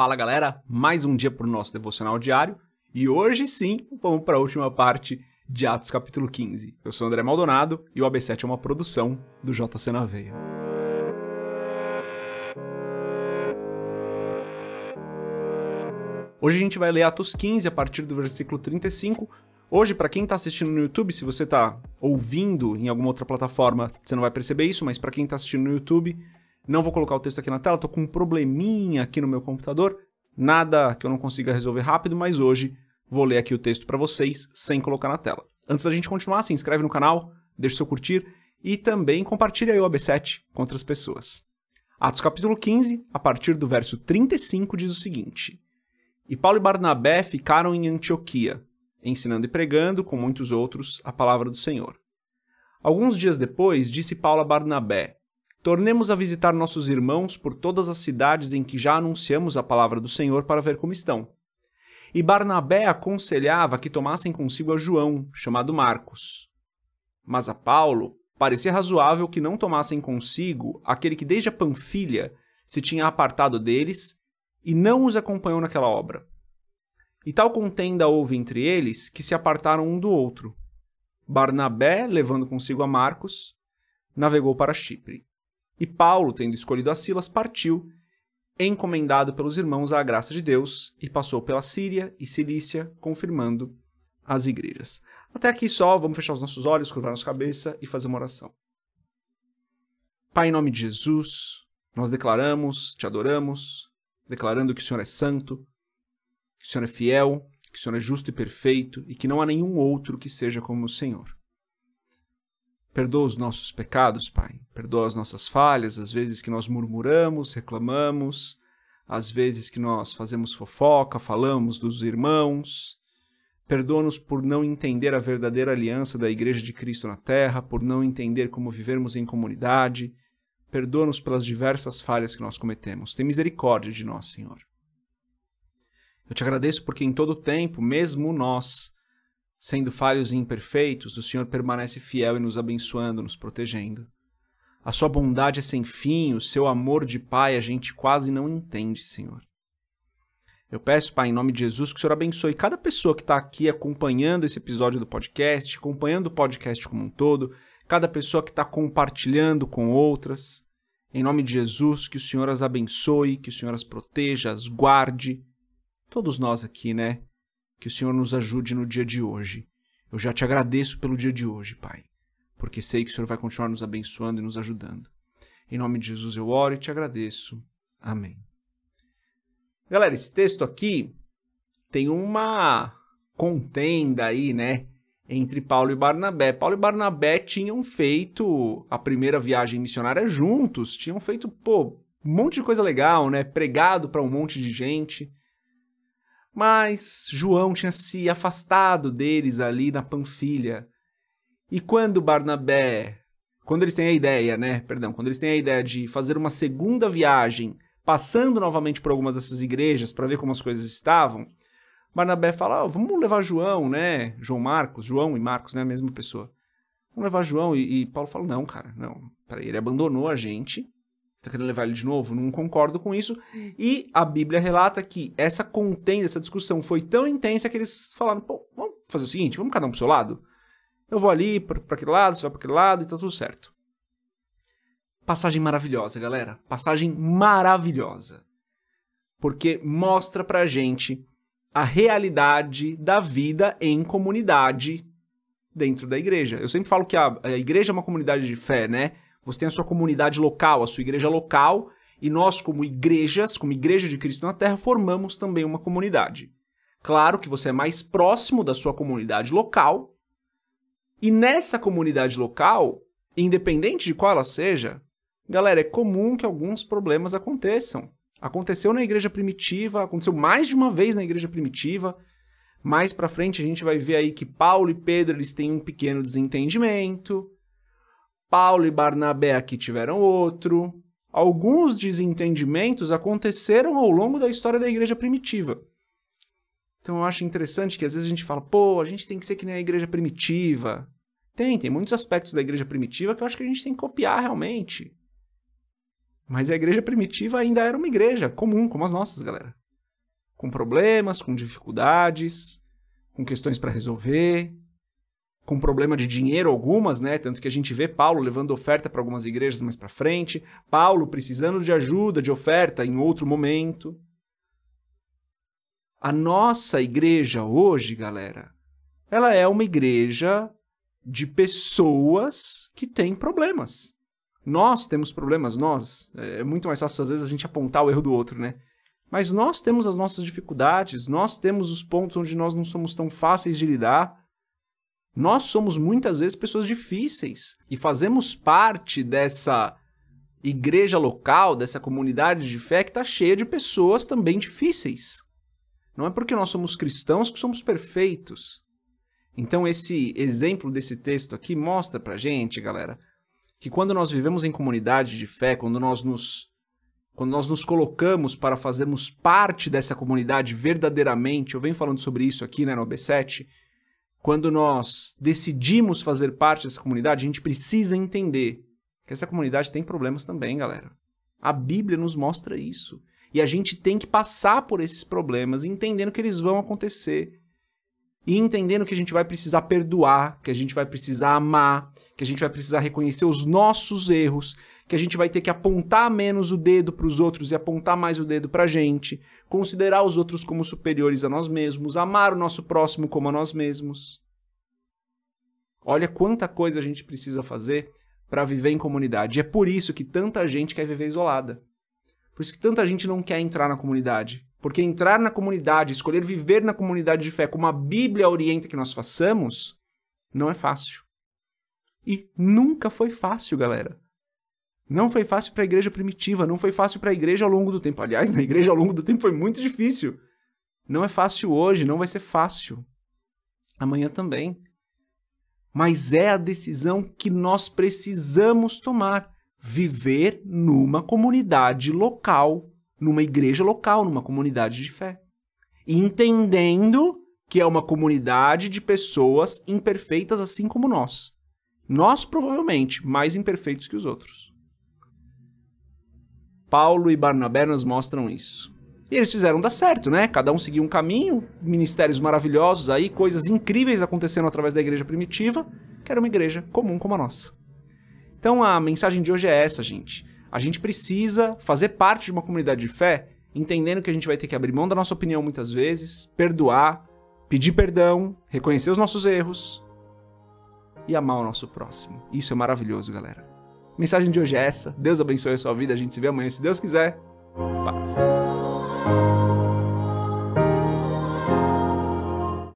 Fala galera, mais um dia para o nosso devocional diário e hoje sim vamos para a última parte de Atos capítulo 15. Eu sou André Maldonado e o AB7 é uma produção do JC na Veia. Hoje a gente vai ler Atos 15 a partir do versículo 35. Hoje, para quem está assistindo no YouTube, se você está ouvindo em alguma outra plataforma, você não vai perceber isso, mas para quem está assistindo no YouTube, não vou colocar o texto aqui na tela, estou com um probleminha aqui no meu computador, nada que eu não consiga resolver rápido, mas hoje vou ler aqui o texto para vocês sem colocar na tela. Antes da gente continuar, se inscreve no canal, deixa o seu curtir e também compartilha o AB7 com outras pessoas. Atos capítulo 15, a partir do verso 35, diz o seguinte: E Paulo e Barnabé ficaram em Antioquia, ensinando e pregando com muitos outros a palavra do Senhor. Alguns dias depois, disse Paulo a Barnabé: Tornemos a visitar nossos irmãos por todas as cidades em que já anunciamos a palavra do Senhor para ver como estão. E Barnabé aconselhava que tomassem consigo a João, chamado Marcos. Mas a Paulo parecia razoável que não tomassem consigo aquele que desde a Panfilha se tinha apartado deles e não os acompanhou naquela obra. E tal contenda houve entre eles que se apartaram um do outro. Barnabé, levando consigo a Marcos, navegou para Chipre. E Paulo, tendo escolhido a Silas, partiu, encomendado pelos irmãos à graça de Deus, e passou pela Síria e Cilícia, confirmando as igrejas. Até aqui só, vamos fechar os nossos olhos, curvar nossa cabeça e fazer uma oração. Pai, em nome de Jesus, nós declaramos, te adoramos, declarando que o Senhor é santo, que o Senhor é fiel, que o Senhor é justo e perfeito e que não há nenhum outro que seja como o Senhor. Perdoa os nossos pecados, Pai. Perdoa as nossas falhas, as vezes que nós murmuramos, reclamamos, as vezes que nós fazemos fofoca, falamos dos irmãos. Perdoa-nos por não entender a verdadeira aliança da Igreja de Cristo na Terra, por não entender como vivermos em comunidade. Perdoa-nos pelas diversas falhas que nós cometemos. Tem misericórdia de nós, Senhor. Eu te agradeço porque em todo tempo, mesmo nós, Sendo falhos e imperfeitos, o Senhor permanece fiel e nos abençoando, nos protegendo. A sua bondade é sem fim, o seu amor de Pai a gente quase não entende, Senhor. Eu peço, Pai, em nome de Jesus, que o Senhor abençoe cada pessoa que está aqui acompanhando esse episódio do podcast, acompanhando o podcast como um todo, cada pessoa que está compartilhando com outras. Em nome de Jesus, que o Senhor as abençoe, que o Senhor as proteja, as guarde. Todos nós aqui, né? Que o Senhor nos ajude no dia de hoje. Eu já te agradeço pelo dia de hoje, Pai, porque sei que o Senhor vai continuar nos abençoando e nos ajudando. Em nome de Jesus eu oro e te agradeço. Amém. Galera, esse texto aqui tem uma contenda aí, né? Entre Paulo e Barnabé. Paulo e Barnabé tinham feito a primeira viagem missionária juntos, tinham feito, pô, um monte de coisa legal, né? Pregado para um monte de gente. Mas João tinha se afastado deles ali na Panfilha. E quando Barnabé, quando eles têm a ideia, né, perdão, quando eles têm a ideia de fazer uma segunda viagem, passando novamente por algumas dessas igrejas para ver como as coisas estavam, Barnabé fala: oh, "Vamos levar João, né? João Marcos, João e Marcos, né, a mesma pessoa. Vamos levar João". E, e Paulo fala: "Não, cara, não. Peraí, ele abandonou a gente está querendo levar ele de novo? Não concordo com isso. E a Bíblia relata que essa contenda, essa discussão foi tão intensa que eles falaram: pô, vamos fazer o seguinte, vamos cada um para o seu lado? Eu vou ali para aquele lado, você vai para aquele lado e tá tudo certo. Passagem maravilhosa, galera. Passagem maravilhosa. Porque mostra pra gente a realidade da vida em comunidade dentro da igreja. Eu sempre falo que a, a igreja é uma comunidade de fé, né? Você tem a sua comunidade local, a sua igreja local, e nós, como igrejas, como igreja de Cristo na Terra, formamos também uma comunidade. Claro que você é mais próximo da sua comunidade local, e nessa comunidade local, independente de qual ela seja, galera, é comum que alguns problemas aconteçam. Aconteceu na igreja primitiva, aconteceu mais de uma vez na igreja primitiva. Mais para frente a gente vai ver aí que Paulo e Pedro eles têm um pequeno desentendimento. Paulo e Barnabé aqui tiveram outro. Alguns desentendimentos aconteceram ao longo da história da igreja primitiva. Então eu acho interessante que às vezes a gente fala, pô, a gente tem que ser que nem a igreja primitiva. Tem, tem muitos aspectos da igreja primitiva que eu acho que a gente tem que copiar realmente. Mas a igreja primitiva ainda era uma igreja comum, como as nossas, galera. Com problemas, com dificuldades, com questões para resolver, com problema de dinheiro algumas, né? Tanto que a gente vê Paulo levando oferta para algumas igrejas mais para frente, Paulo precisando de ajuda, de oferta em outro momento. A nossa igreja hoje, galera, ela é uma igreja de pessoas que têm problemas. Nós temos problemas, nós. É, é muito mais fácil, às vezes, a gente apontar o erro do outro, né? Mas nós temos as nossas dificuldades, nós temos os pontos onde nós não somos tão fáceis de lidar nós somos muitas vezes pessoas difíceis e fazemos parte dessa igreja local, dessa comunidade de fé que está cheia de pessoas também difíceis. Não é porque nós somos cristãos que somos perfeitos. Então, esse exemplo desse texto aqui mostra pra gente, galera, que quando nós vivemos em comunidade de fé, quando nós nos, quando nós nos colocamos para fazermos parte dessa comunidade verdadeiramente, eu venho falando sobre isso aqui né, no 7 quando nós decidimos fazer parte dessa comunidade, a gente precisa entender que essa comunidade tem problemas também, galera. A Bíblia nos mostra isso. E a gente tem que passar por esses problemas, entendendo que eles vão acontecer e entendendo que a gente vai precisar perdoar, que a gente vai precisar amar, que a gente vai precisar reconhecer os nossos erros, que a gente vai ter que apontar menos o dedo para os outros e apontar mais o dedo para a gente, considerar os outros como superiores a nós mesmos, amar o nosso próximo como a nós mesmos. Olha quanta coisa a gente precisa fazer para viver em comunidade. E é por isso que tanta gente quer viver isolada. Por isso que tanta gente não quer entrar na comunidade. Porque entrar na comunidade, escolher viver na comunidade de fé como a Bíblia orienta que nós façamos, não é fácil. E nunca foi fácil, galera. Não foi fácil para a igreja primitiva, não foi fácil para a igreja ao longo do tempo. Aliás, na igreja ao longo do tempo foi muito difícil. Não é fácil hoje, não vai ser fácil. Amanhã também. Mas é a decisão que nós precisamos tomar: viver numa comunidade local numa igreja local, numa comunidade de fé. Entendendo que é uma comunidade de pessoas imperfeitas assim como nós. Nós, provavelmente, mais imperfeitos que os outros. Paulo e Barnabé nos mostram isso. E eles fizeram dar certo, né? Cada um seguiu um caminho, ministérios maravilhosos aí, coisas incríveis acontecendo através da igreja primitiva, que era uma igreja comum como a nossa. Então a mensagem de hoje é essa, gente. A gente precisa fazer parte de uma comunidade de fé, entendendo que a gente vai ter que abrir mão da nossa opinião muitas vezes, perdoar, pedir perdão, reconhecer os nossos erros e amar o nosso próximo. Isso é maravilhoso, galera. A mensagem de hoje é essa. Deus abençoe a sua vida. A gente se vê amanhã, se Deus quiser. Paz.